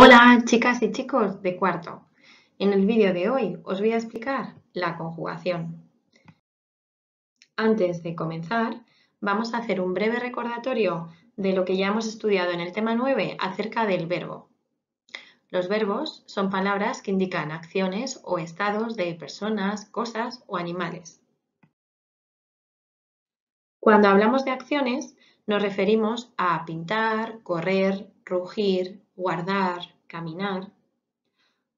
Hola chicas y chicos de cuarto. En el vídeo de hoy os voy a explicar la conjugación. Antes de comenzar, vamos a hacer un breve recordatorio de lo que ya hemos estudiado en el tema 9 acerca del verbo. Los verbos son palabras que indican acciones o estados de personas, cosas o animales. Cuando hablamos de acciones, nos referimos a pintar, correr, rugir, guardar, caminar.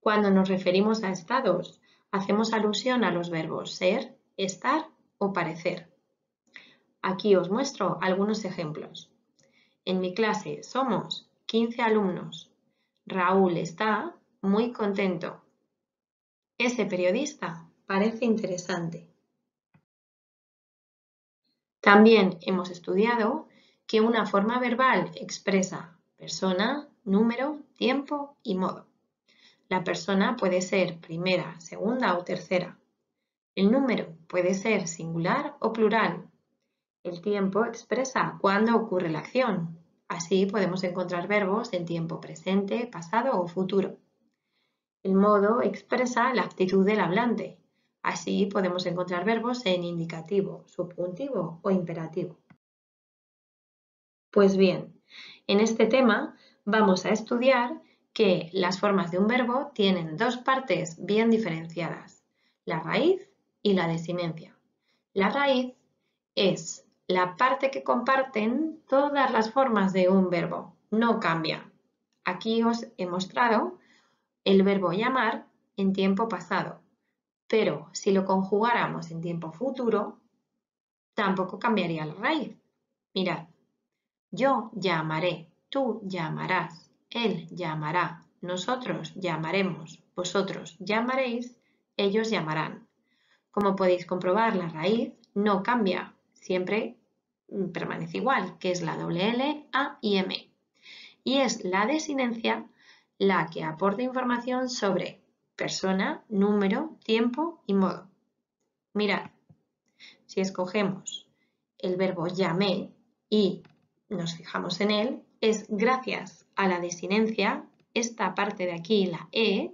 Cuando nos referimos a estados, hacemos alusión a los verbos ser, estar o parecer. Aquí os muestro algunos ejemplos. En mi clase somos 15 alumnos. Raúl está muy contento. Ese periodista parece interesante. También hemos estudiado que una forma verbal expresa persona, número, tiempo y modo. La persona puede ser primera, segunda o tercera. El número puede ser singular o plural. El tiempo expresa cuándo ocurre la acción. Así podemos encontrar verbos en tiempo presente, pasado o futuro. El modo expresa la actitud del hablante. Así podemos encontrar verbos en indicativo, subjuntivo o imperativo. Pues bien, en este tema vamos a estudiar que las formas de un verbo tienen dos partes bien diferenciadas, la raíz y la desinencia. La raíz es la parte que comparten todas las formas de un verbo, no cambia. Aquí os he mostrado el verbo llamar en tiempo pasado, pero si lo conjugáramos en tiempo futuro, tampoco cambiaría la raíz. Mirad, yo llamaré, Tú llamarás, él llamará, nosotros llamaremos, vosotros llamaréis, ellos llamarán. Como podéis comprobar, la raíz no cambia, siempre mm, permanece igual, que es la doble L, A y M. Y es la desinencia la que aporta información sobre persona, número, tiempo y modo. Mirad, si escogemos el verbo llamé y nos fijamos en él, es gracias a la desinencia, esta parte de aquí, la E,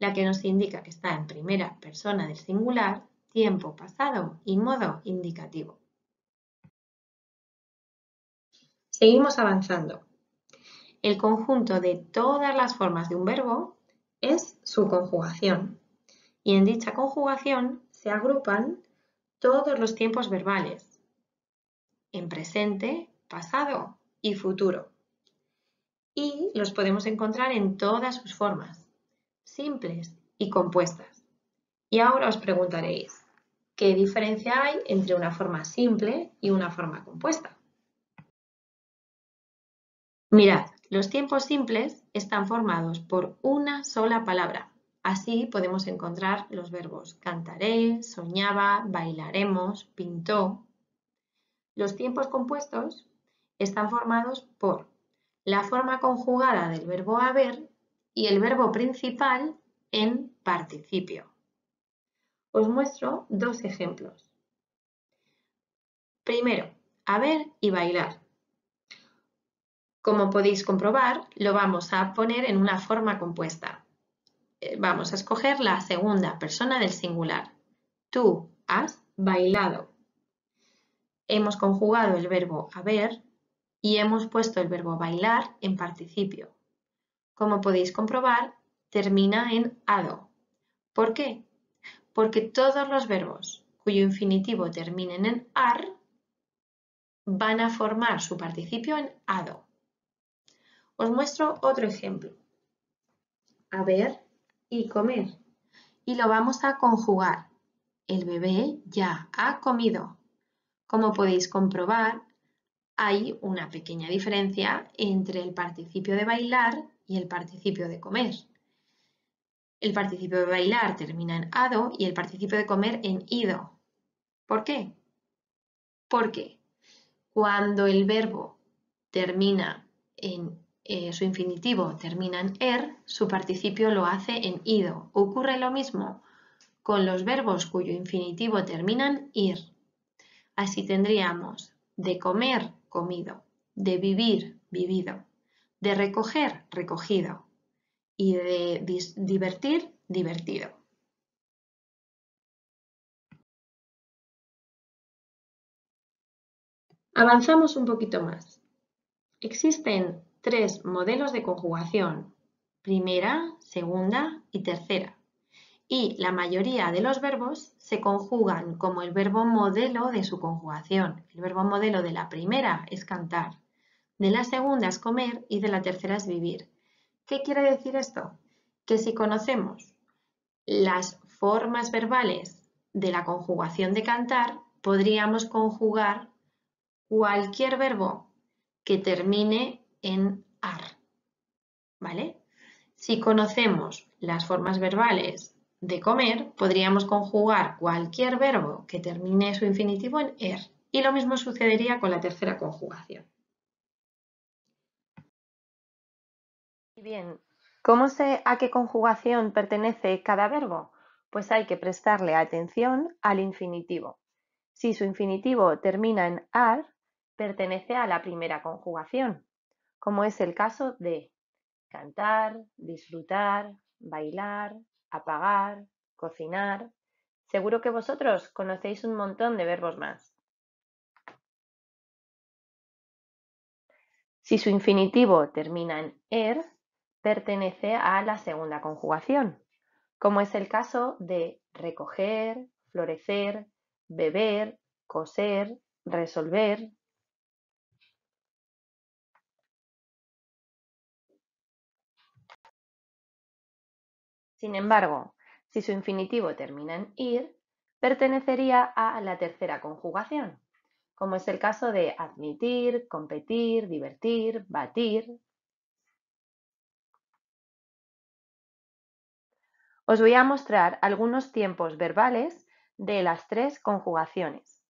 la que nos indica que está en primera persona del singular, tiempo pasado y modo indicativo. Seguimos avanzando. El conjunto de todas las formas de un verbo es su conjugación. Y en dicha conjugación se agrupan todos los tiempos verbales, en presente, pasado y futuro y los podemos encontrar en todas sus formas, simples y compuestas. Y ahora os preguntaréis, ¿qué diferencia hay entre una forma simple y una forma compuesta? Mirad, los tiempos simples están formados por una sola palabra. Así podemos encontrar los verbos cantaré, soñaba, bailaremos, pintó. Los tiempos compuestos están formados por la forma conjugada del verbo haber y el verbo principal en participio. Os muestro dos ejemplos. Primero, haber y bailar. Como podéis comprobar, lo vamos a poner en una forma compuesta. Eh, vamos a escoger la segunda persona del singular. Tú has bailado. Hemos conjugado el verbo haber y hemos puesto el verbo bailar en participio. Como podéis comprobar, termina en ado. ¿Por qué? Porque todos los verbos cuyo infinitivo terminen en ar van a formar su participio en ado. Os muestro otro ejemplo. A ver y comer. Y lo vamos a conjugar. El bebé ya ha comido. Como podéis comprobar, hay una pequeña diferencia entre el participio de bailar y el participio de comer. El participio de bailar termina en ado y el participio de comer en ido. ¿Por qué? Porque cuando el verbo termina en eh, su infinitivo, termina en er, su participio lo hace en ido. Ocurre lo mismo con los verbos cuyo infinitivo terminan ir. Así tendríamos de comer comido, de vivir, vivido, de recoger, recogido y de divertir, divertido. Avanzamos un poquito más. Existen tres modelos de conjugación, primera, segunda y tercera y la mayoría de los verbos se conjugan como el verbo modelo de su conjugación. El verbo modelo de la primera es cantar, de la segunda es comer y de la tercera es vivir. ¿Qué quiere decir esto? Que si conocemos las formas verbales de la conjugación de cantar, podríamos conjugar cualquier verbo que termine en ar. ¿Vale? Si conocemos las formas verbales de comer, podríamos conjugar cualquier verbo que termine su infinitivo en er. Y lo mismo sucedería con la tercera conjugación. Bien, ¿cómo sé a qué conjugación pertenece cada verbo? Pues hay que prestarle atención al infinitivo. Si su infinitivo termina en ar, pertenece a la primera conjugación, como es el caso de cantar, disfrutar, bailar, apagar, cocinar. Seguro que vosotros conocéis un montón de verbos más. Si su infinitivo termina en er, pertenece a la segunda conjugación, como es el caso de recoger, florecer, beber, coser, resolver, Sin embargo, si su infinitivo termina en ir, pertenecería a la tercera conjugación, como es el caso de admitir, competir, divertir, batir. Os voy a mostrar algunos tiempos verbales de las tres conjugaciones.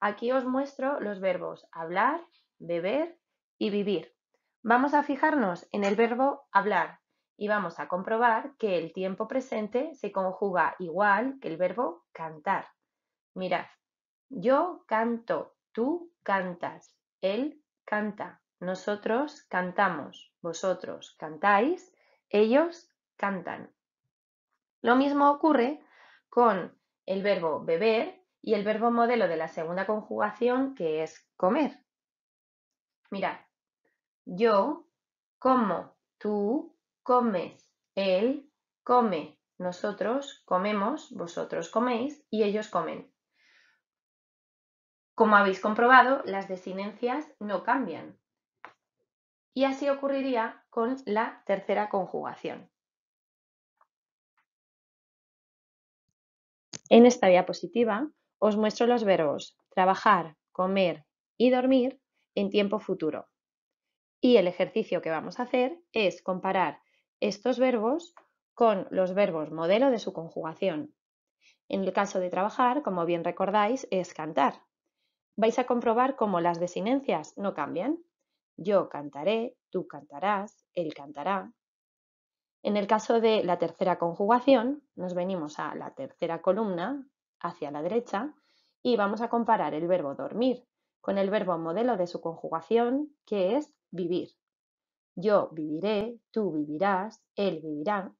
Aquí os muestro los verbos hablar, beber y vivir. Vamos a fijarnos en el verbo hablar, y vamos a comprobar que el tiempo presente se conjuga igual que el verbo cantar. Mirad, yo canto, tú cantas, él canta, nosotros cantamos, vosotros cantáis, ellos cantan. Lo mismo ocurre con el verbo beber y el verbo modelo de la segunda conjugación que es comer. Mirad, yo como, tú comes él, come nosotros, comemos, vosotros coméis y ellos comen. Como habéis comprobado, las desinencias no cambian. Y así ocurriría con la tercera conjugación. En esta diapositiva os muestro los verbos trabajar, comer y dormir en tiempo futuro. Y el ejercicio que vamos a hacer es comparar estos verbos con los verbos modelo de su conjugación. En el caso de trabajar, como bien recordáis, es cantar. Vais a comprobar cómo las desinencias no cambian. Yo cantaré, tú cantarás, él cantará. En el caso de la tercera conjugación, nos venimos a la tercera columna, hacia la derecha, y vamos a comparar el verbo dormir con el verbo modelo de su conjugación, que es vivir yo viviré, tú vivirás, él vivirá.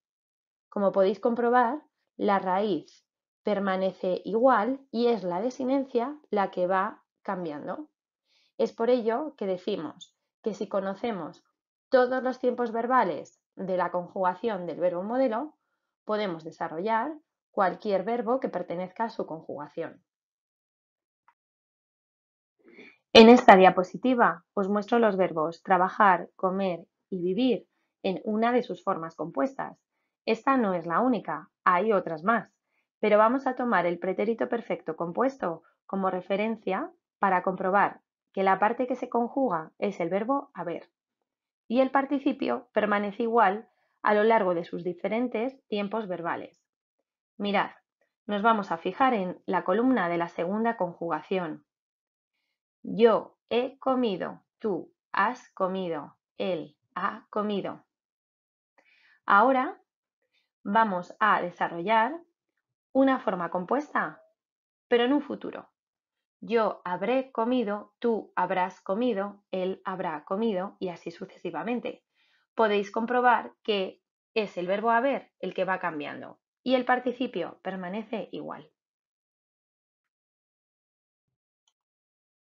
Como podéis comprobar, la raíz permanece igual y es la desinencia la que va cambiando. Es por ello que decimos que si conocemos todos los tiempos verbales de la conjugación del verbo modelo, podemos desarrollar cualquier verbo que pertenezca a su conjugación. En esta diapositiva os muestro los verbos trabajar, comer y vivir en una de sus formas compuestas. Esta no es la única, hay otras más, pero vamos a tomar el pretérito perfecto compuesto como referencia para comprobar que la parte que se conjuga es el verbo haber. Y el participio permanece igual a lo largo de sus diferentes tiempos verbales. Mirad, nos vamos a fijar en la columna de la segunda conjugación. Yo he comido, tú has comido, él ha comido. Ahora vamos a desarrollar una forma compuesta, pero en un futuro. Yo habré comido, tú habrás comido, él habrá comido y así sucesivamente. Podéis comprobar que es el verbo haber el que va cambiando y el participio permanece igual.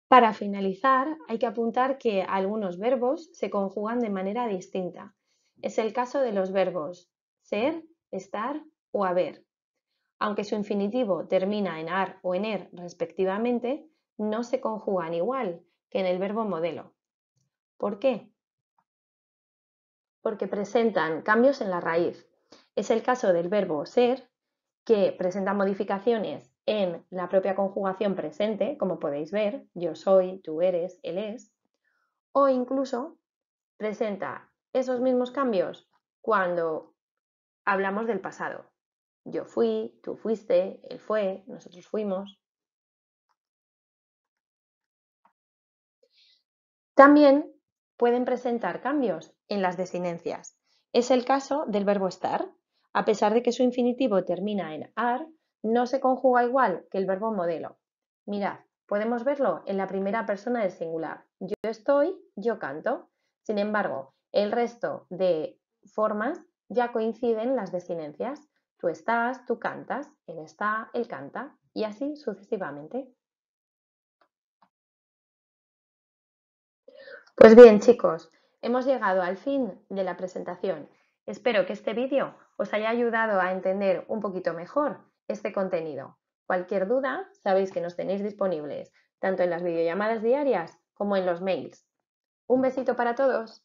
Para finalizar, hay que apuntar que algunos verbos se conjugan de manera distinta. Es el caso de los verbos ser, estar o haber. Aunque su infinitivo termina en ar o en er respectivamente, no se conjugan igual que en el verbo modelo. ¿Por qué? Porque presentan cambios en la raíz. Es el caso del verbo ser, que presenta modificaciones en la propia conjugación presente, como podéis ver, yo soy, tú eres, él es, o incluso presenta esos mismos cambios cuando hablamos del pasado. Yo fui, tú fuiste, él fue, nosotros fuimos. También pueden presentar cambios en las desinencias. Es el caso del verbo estar. A pesar de que su infinitivo termina en ar, no se conjuga igual que el verbo modelo. Mirad, podemos verlo en la primera persona del singular. Yo estoy, yo canto. Sin embargo, el resto de formas ya coinciden las desinencias. Tú estás, tú cantas, él está, él canta y así sucesivamente. Pues bien, chicos, hemos llegado al fin de la presentación. Espero que este vídeo os haya ayudado a entender un poquito mejor este contenido. Cualquier duda, sabéis que nos tenéis disponibles tanto en las videollamadas diarias como en los mails. Un besito para todos.